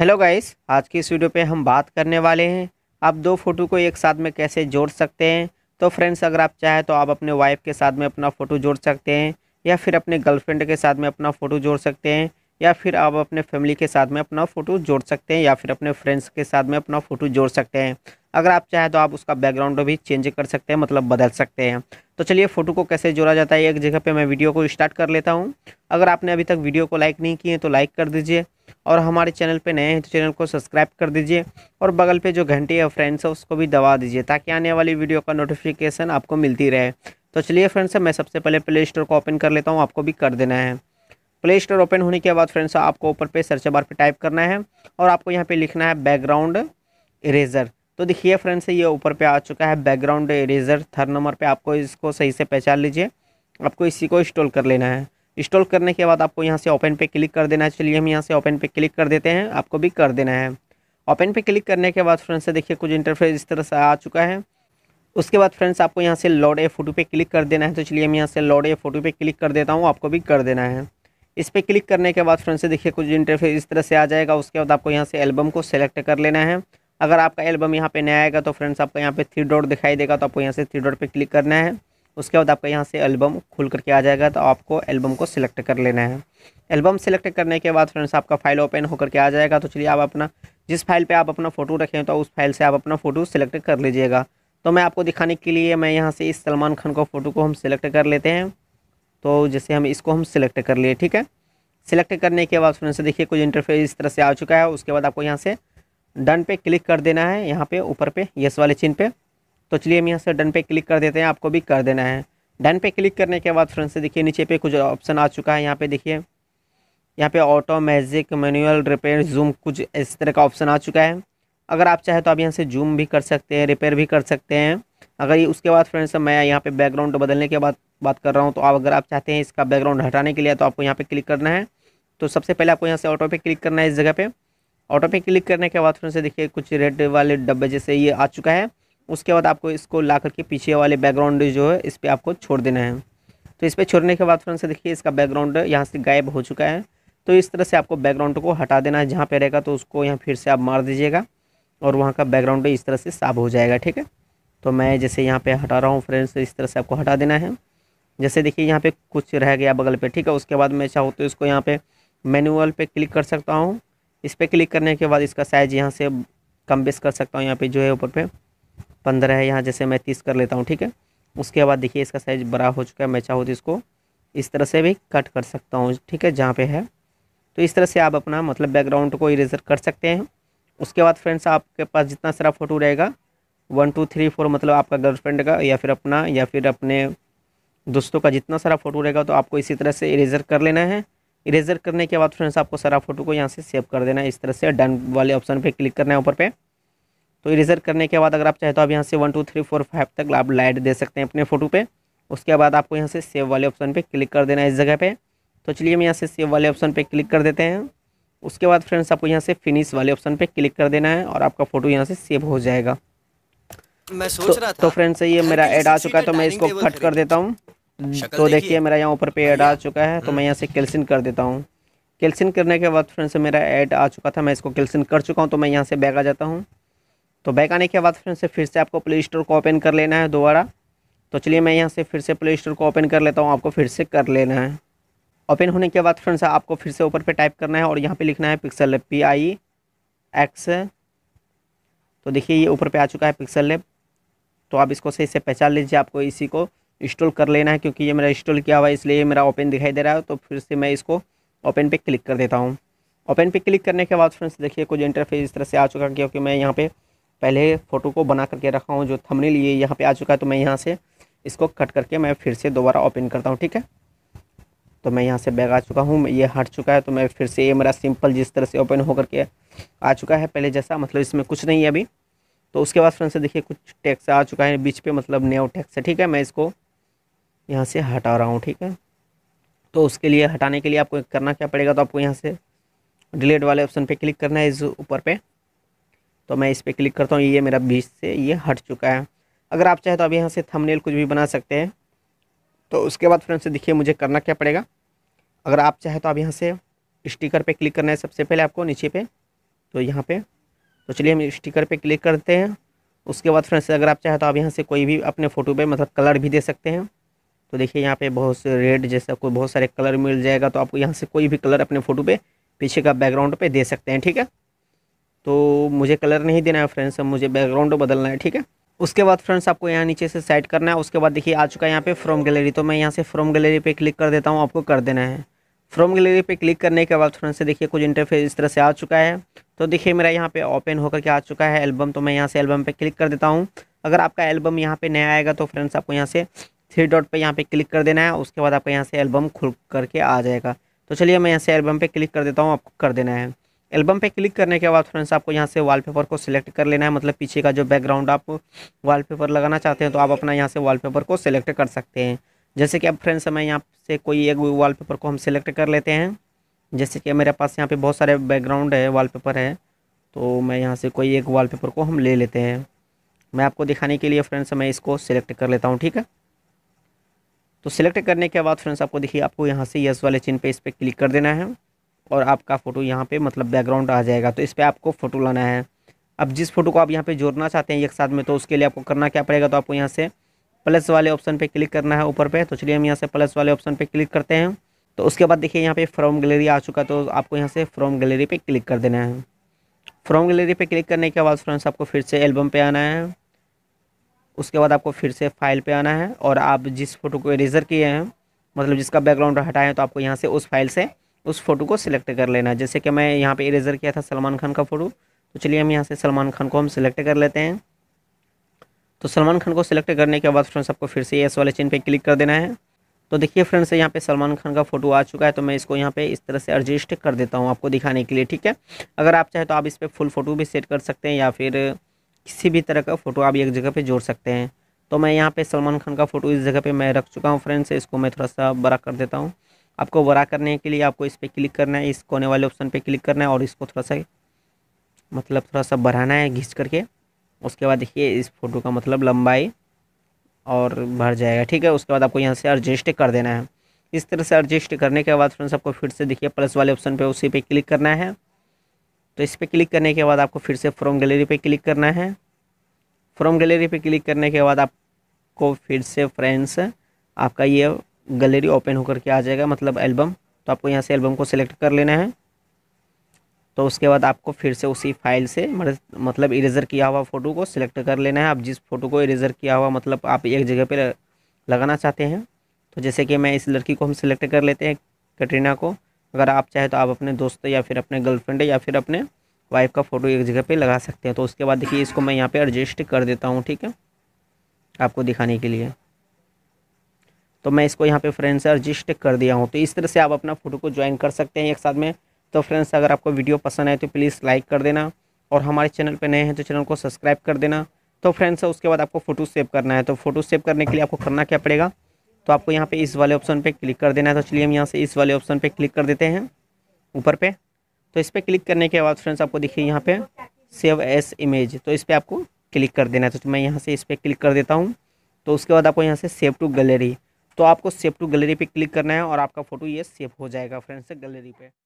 hello guys आज की इस वीडियो पे हम बात करने वाले हैं आप दो फ़ोटो को एक साथ में कैसे जोड़ सकते हैं तो फ्रेंड्स अगर आप चाहें तो आप अपने वाइफ के साथ में अपना फ़ोटो जोड़ सकते हैं या फिर अपने गर्लफ्रेंड के साथ में अपना फ़ोटो जोड़ सकते हैं या फिर आप अपने फैमिली के साथ में अपना फ़ोटो जोड़ सकते हैं या फिर अपने फ्रेंड्स के साथ में अपना फ़ोटो जोड़ सकते हैं अगर आप चाहें तो आप उसका बैकग्राउंड भी चेंज कर सकते हैं मतलब बदल सकते हैं तो चलिए फ़ोटो को कैसे जोड़ा जाता है एक जगह पे मैं वीडियो को स्टार्ट कर लेता हूँ अगर आपने अभी तक वीडियो को लाइक नहीं किए तो लाइक कर दीजिए और हमारे चैनल पे नए हैं तो चैनल को सब्सक्राइब कर दीजिए और बगल पे जो घंटे है फ्रेंड्स है उसको भी दबा दीजिए ताकि आने वाली वीडियो का नोटिफिकेशन आपको मिलती रहे तो चलिए फ्रेंड्स मैं सबसे पहले प्ले स्टोर को ओपन कर लेता हूँ आपको भी कर देना है प्ले स्टोर ओपन होने के बाद फ्रेंड्स आपको ऊपर पे सर्च बार पे टाइप करना है और आपको यहाँ पे लिखना है बैकग्राउंड इरेजर तो देखिए फ्रेंड्स ये ऊपर पर आ चुका है बैकग्राउंड इरेजर थर्ड नंबर पर आपको इसको सही से पहचान लीजिए आपको इसी को इंस्टॉल कर लेना है इंस्टॉल करने के बाद आपको यहाँ से ओपन पे क्लिक कर देना है चलिए हम यहाँ से ओपन पे क्लिक कर देते हैं आपको भी कर देना है ओपन पे क्लिक करने के बाद फ्रेंड्स से देखिए कुछ इंटरफेस इस तरह से आ चुका है उसके बाद फ्रेंड्स आपको यहाँ से लॉड ए फोटो पे क्लिक कर देना है तो चलिए हम यहाँ से लॉड ए फोटो पे क्लिक कर देता हूँ आपको भी कर देना है इस पर क्लिक करने के बाद फ्रेंड्स से देखिए कुछ इंटरफेस इस तरह से आ जाएगा उसके बाद आपको यहाँ से एल्बम को सेलेक्ट कर लेना है अगर आपका एल्बम यहाँ पर नया आएगा तो फ्रेंड्स आपको यहाँ पर थ्री डॉट दिखाई देगा तो आपको यहाँ से थ्री डॉट पर क्लिक करना है उसके बाद आपका यहाँ से एल्बम खुल करके आ जाएगा तो आपको एल्बम को सिलेक्ट कर लेना है एल्बम सिलेक्ट करने के बाद फ्रेंड्स आपका फाइल ओपन होकर के आ जाएगा तो चलिए आप अपना जिस फाइल पे आप अपना फ़ोटो रखें तो उस फाइल से आप अपना फ़ोटो सिलेक्ट कर लीजिएगा तो मैं आपको दिखाने के लिए मैं यहाँ से इस सलमान खान को फ़ोटो को हम सिलेक्ट कर लेते हैं तो जैसे हम इसको हम सिलेक्ट कर लिए ठीक है सिलेक्ट करने के बाद फ्रेंड्स देखिए कुछ इंटरफेस इस तरह से आ चुका है उसके बाद आपको यहाँ से डन पे क्लिक कर देना है यहाँ पे ऊपर पे यस वाले चिन्ह पे तो चलिए हम यहाँ से डन पे क्लिक कर देते हैं आपको भी कर देना है डन पे क्लिक करने के बाद फ्रेंड से देखिए नीचे पे कुछ ऑप्शन आ चुका है यहाँ पे देखिए यहाँ पे auto magic manual repair zoom कुछ इस तरह का ऑप्शन आ चुका है अगर आप चाहें तो आप यहाँ से जूम भी कर सकते हैं रिपेयर भी कर सकते हैं अगर ये उसके बाद फ्रेंड से मैं यहाँ पे बैकग्राउंड बदलने के बाद बात कर रहा हूँ तो आप अगर आप चाहते हैं इसका बैकग्राउंड हटाने के लिए तो आपको यहाँ पे क्लिक करना है तो सबसे पहले आपको यहाँ से ऑटो पे क्लिक करना है इस जगह पे ऑटो पे क्लिक करने के बाद से देखिए कुछ रेड वाले डब्बे जैसे ये आ चुका है उसके बाद आपको इसको ला करके पीछे वाले बैकग्राउंड जो है इस पर आपको छोड़ देना है तो इस पर छोड़ने के बाद फ्रेंड्स देखिए इसका बैकग्राउंड यहाँ से गायब हो चुका है तो इस तरह से आपको बैकग्राउंड को हटा देना है जहाँ पे रहेगा तो उसको यहाँ फिर से आप मार दीजिएगा और वहाँ का बैकग्राउंड इस तरह से साफ हो जाएगा ठीक है तो मैं जैसे यहाँ पे हटा रहा हूँ फ्रेंड्स इस तरह से आपको हटा देना है जैसे देखिए यहाँ पे कुछ रह गया बगल पे ठीक है उसके बाद मैं चाहूँ तो इसको यहाँ पे मैनुअल पे क्लिक कर सकता हूँ इस पर क्लिक करने के बाद इसका साइज़ यहाँ से कम बेस कर सकता हूँ यहाँ पर जो है ऊपर पे पंद्रह है यहाँ जैसे मैं तीस कर लेता हूँ ठीक है उसके बाद देखिए इसका साइज़ बड़ा हो चुका है मैं चाहूँ तो इसको इस तरह से भी कट कर सकता हूँ ठीक है जहाँ पे है तो इस तरह से आप अपना मतलब बैकग्राउंड को इरेजर कर सकते हैं उसके बाद फ्रेंड्स आपके पास जितना सारा फ़ोटो रहेगा वन टू थ्री फोर मतलब आपका गर्लफ्रेंड का या फिर अपना या फिर अपने दोस्तों का जितना सारा फ़ोटो रहेगा तो आपको इसी तरह से इरेजर कर लेना है इरेजर करने के बाद फ्रेंड्स आपको सारा फ़ोटो को यहाँ से सेव कर देना है इस तरह से डन वाले ऑप्शन पर क्लिक करना है ऊपर पर तो इरेजर करने के बाद अगर आप चाहे तो आप यहाँ से one two three four five तक आप लाइट दे सकते हैं अपने फ़ोटो पे उसके बाद आपको यहाँ से सेव वाले ऑप्शन पे क्लिक कर देना है इस जगह पे तो चलिए मैं यहाँ से सेव वाले ऑप्शन पे क्लिक कर देते हैं उसके बाद फ्रेंड्स आपको यहाँ से फिनिश वाले ऑप्शन पर क्लिक कर देना है और आपका फ़ोटो यहाँ से सेव हो जाएगा मैं तो, सोच तो, रहा था तो फ्रेंड्स ये मेरा ऐड आ चुका है तो मैं इसको कट कर देता हूँ तो देखिए मेरा यहाँ ऊपर पे ऐड आ चुका है तो मैं यहाँ से कैल्सिन कर देता हूँ कैल्सिन करने के बाद फ्रेंड्स मेरा ऐड आ चुका था मैं इसको कैल्सिन कर चुका हूँ तो मैं यहाँ से बैग आ जाता हूँ तो बैक आने के बाद फ्रेंड से फिर से आपको प्ले स्टोर को ओपन कर लेना है दोबारा तो चलिए मैं यहाँ से फिर से प्ले स्टोर को ओपन कर लेता हूँ आपको फिर से कर लेना है ओपन होने के बाद फ्रेंड्स आपको फिर से ऊपर पे टाइप करना है और यहाँ पे लिखना है पिक्सल पी आई एक्स तो देखिए ये ऊपर पे आ चुका है पिक्सल लेप तो आप इसको सही से पहचान लीजिए आपको इसी को इंस्टॉल कर लेना है क्योंकि ये मेरा इंस्टॉल किया हुआ है इसलिए मेरा ओपन दिखाई दे रहा है तो फिर से मैं इसको ओपन पे क्लिक कर देता हूँ ओपन पे क्लिक करने के बाद फ्रेंड्स देखिए कुछ इंटरफेस इस तरह से आ चुका क्योंकि मैं यहाँ पर पहले फ़ोटो को बना करके रखा हूँ जो थमने लिए यहाँ पे आ चुका है तो मैं यहाँ से इसको कट करके मैं फिर से दोबारा ओपन करता हूँ ठीक है तो मैं यहाँ से बैग आ चुका हूँ ये हट चुका है तो मैं फिर से ये मेरा सिंपल जिस तरह से ओपन होकर के आ चुका है पहले जैसा मतलब इसमें कुछ नहीं है अभी तो उसके बाद फ्रेंड से देखिए कुछ टैक्स आ चुका है बीच पे मतलब नया टैक्स है ठीक है मैं इसको यहाँ से हटा रहा हूँ ठीक है तो उसके लिए हटाने के लिए आपको करना क्या पड़ेगा तो आपको यहाँ से डिलीट वाले ऑप्शन पे क्लिक करना है इस ऊपर पे तो मैं इस पर क्लिक करता हूँ ये मेरा बीच से ये हट चुका है अगर आप चाहें तो अभी यहाँ से थंबनेल कुछ भी बना सकते हैं तो उसके बाद फ्रेंड्स देखिए मुझे करना क्या पड़ेगा अगर आप चाहें तो आप यहाँ से स्टिकर पे क्लिक करना है सबसे पहले आपको नीचे पे तो यहाँ पे तो चलिए हम स्टिकर पे क्लिक करते हैं उसके बाद फ्रेंड्स अगर आप चाहें तो आप यहाँ से कोई भी अपने फ़ोटो पे मतलब कलर भी दे सकते हैं तो देखिए यहाँ पे बहुत से रेड जैसा कोई बहुत सारे कलर मिल जाएगा तो आपको यहाँ से कोई भी कलर अपने फ़ोटो पर पीछे का बैकग्राउंड पर दे सकते हैं ठीक है तो मुझे कलर नहीं देना है फ्रेंड्स मुझे बैकग्राउंड तो बदलना है ठीक है उसके बाद फ्रेंड्स आपको यहाँ नीचे से सेट करना है उसके बाद देखिए आ चुका है यहाँ पे फ्रॉम गैलरी तो मैं यहाँ से फ्रॉम गैलरी पे क्लिक कर देता हूँ आपको कर देना है फ्रॉम गैलरी पे क्लिक करने के बाद फ्रेंड्स से देखिए कुछ इंटरफेस इस तरह से आ चुका है तो देखिए मेरा यहाँ पे ओपन होकर के आ चुका है एल्बम तो मैं यहाँ से एल्बम पर क्लिक कर देता हूँ अगर आपका एल्बम यहाँ पर नया आएगा तो फ्रेंड्स आपको यहाँ से थ्री डॉट पर यहाँ पर क्लिक कर देना है उसके बाद आपका यहाँ से एल्बम खुल करके आ जाएगा तो चलिए मैं यहाँ से एल्बम पर क्लिक कर देता हूँ आपको कर देना है एल्बम पे क्लिक करने के बाद फ्रेंड्स आपको यहाँ से वॉलपेपर को सिलेक्ट कर लेना है मतलब पीछे का जो बैकग्राउंड आप वॉलपेपर लगाना चाहते हैं तो आप अपना यहाँ से वॉलपेपर को सिलेक्ट कर सकते हैं जैसे कि अब फ्रेंड्स हमें यहाँ से कोई एक वॉलपेपर को हम सिलेक्ट कर लेते हैं जैसे कि मेरे पास यहाँ पे बहुत सारे बैकग्राउंड है वॉलपेपर है तो मैं यहाँ से कोई एक वॉलपेपर को हम ले लेते हैं मैं आपको दिखाने के लिए फ्रेंड्स मैं इसको सिलेक्ट कर लेता हूँ ठीक है तो सिलेक्ट करने के बाद फ्रेंड्स आपको देखिए आपको यहाँ से यस वाले चिन्ह पे इस पर क्लिक कर देना है और आपका फ़ोटो यहाँ पे मतलब बैकग्राउंड आ जाएगा तो इस पर आपको फ़ोटो लाना है अब जिस फोटो को आप यहाँ पे जोड़ना चाहते हैं एक साथ में तो उसके लिए आपको करना क्या पड़ेगा तो आपको यहाँ से प्लस वाले ऑप्शन पे क्लिक करना है ऊपर पे तो चलिए हम यहाँ से प्लस वाले ऑप्शन पे क्लिक करते हैं तो उसके बाद देखिए यहाँ पे फ्रॉम गैलरी आ चुका तो आपको यहाँ से फ्रॉम गैलरी पर क्लिक कर देना है फ्रॉम गैलरी पर क्लिक करने के बाद फ्रेंड्स आपको फिर से एल्बम पर आना है उसके बाद आपको फिर से फाइल पर आना है और आप जिस फोटो को इरेजर किए हैं मतलब जिसका बैकग्राउंड हटाएं तो आपको यहाँ से उस फाइल से उस फ़ोटो को सिलेक्ट कर लेना है जैसे कि मैं यहाँ पे इरेज़र किया था सलमान खान का फ़ोटो तो चलिए हम यहाँ से सलमान खान को हम सिलेक्ट कर लेते हैं तो सलमान खान को सिलेक्ट करने के बाद फ्रेंड्स आपको फिर से एस वाले चिन्ह पर क्लिक कर देना है तो देखिए फ्रेंड्स यहाँ पे सलमान खान का फोटो आ चुका है तो मैं इसको यहाँ पे इस तरह से एडजस्ट कर देता हूँ आपको दिखाने के लिए ठीक है अगर आप चाहे तो आप इस पर फुल फ़ोटो भी सेट कर सकते हैं या फिर किसी भी तरह का फ़ोटो आप एक जगह पे जोड़ सकते हैं तो मैं यहाँ पे सलमान खान का फ़ोटो इस जगह पे मैं रख चुका हूँ फ्रेंड्स इसको मैं थोड़ा सा बड़ा कर देता हूँ आपको बड़ा करने के लिए आपको इस पर क्लिक करना है इस कोने वाले ऑप्शन पर क्लिक करना है और इसको थोड़ा सा मतलब थोड़ा सा बढ़ाना है घिंच करके उसके बाद देखिए इस फोटो का मतलब लंबाई और भर जाएगा ठीक है उसके बाद आपको यहाँ से एडजस्ट कर देना है इस तरह से एडजस्ट करने के बाद फ्रेंड्स आपको फिर से देखिए प्लस वाले ऑप्शन पे उसी पे क्लिक करना है तो इस पर क्लिक करने के बाद आपको फिर से फ्रॉम गैलरी पे क्लिक करना है फ्रॉम गैलरी पे क्लिक करने के बाद आपको फिर से फ्रेंड्स आपका ये गैलरी ओपन होकर के आ जाएगा मतलब एल्बम तो आपको यहाँ से एल्बम को सिलेक्ट कर लेना है तो उसके बाद आपको फिर से उसी फाइल से मतलब इरेज़र किया हुआ फ़ोटो को सिलेक्ट कर लेना है आप जिस फ़ोटो को इरेज़र किया हुआ मतलब आप एक जगह पे लगाना चाहते हैं तो जैसे कि मैं इस लड़की को हम सिलेक्ट कर लेते हैं कटरीना को अगर आप चाहे तो आप अपने दोस्त या फिर अपने गर्लफ्रेंड या फिर अपने वाइफ का फ़ोटो एक जगह पे लगा सकते हैं तो उसके बाद देखिए इसको मैं यहाँ पे एडजस्ट कर देता हूँ ठीक है आपको दिखाने के लिए तो मैं इसको यहाँ पे फ्रेंड से रजिस्ट कर दिया हूँ तो इस तरह से आप अपना फ़ोटो को ज्वाइन कर सकते हैं एक साथ में तो फ्रेंड्स अगर आपको वीडियो पसंद आए तो प्लीज़ लाइक कर देना और हमारे चैनल पर नए हैं तो चैनल को सब्सक्राइब कर देना तो फ्रेंड्स उसके बाद आपको फ़ोटो सेव करना है तो फ़ोटो सेव करने के लिए आपको करना क्या पड़ेगा तो आपको यहाँ पे इस वाले ऑप्शन पे क्लिक कर देना है तो चलिए हम यहाँ से इस वाले ऑप्शन पे क्लिक कर देते हैं ऊपर पे तो इस पर क्लिक करने के बाद फ्रेंड्स आपको देखिए यहाँ पे सेव एस इमेज तो इस पर आपको क्लिक कर देना है तो मैं यहाँ से इस पर क्लिक कर देता हूँ तो उसके बाद आपको यहाँ से सेव टू गैलरी तो आपको सेव टू गैलरी पे क्लिक करना है और आपका फ़ोटो ये सेव हो जाएगा फ्रेंड्स गैलरी पे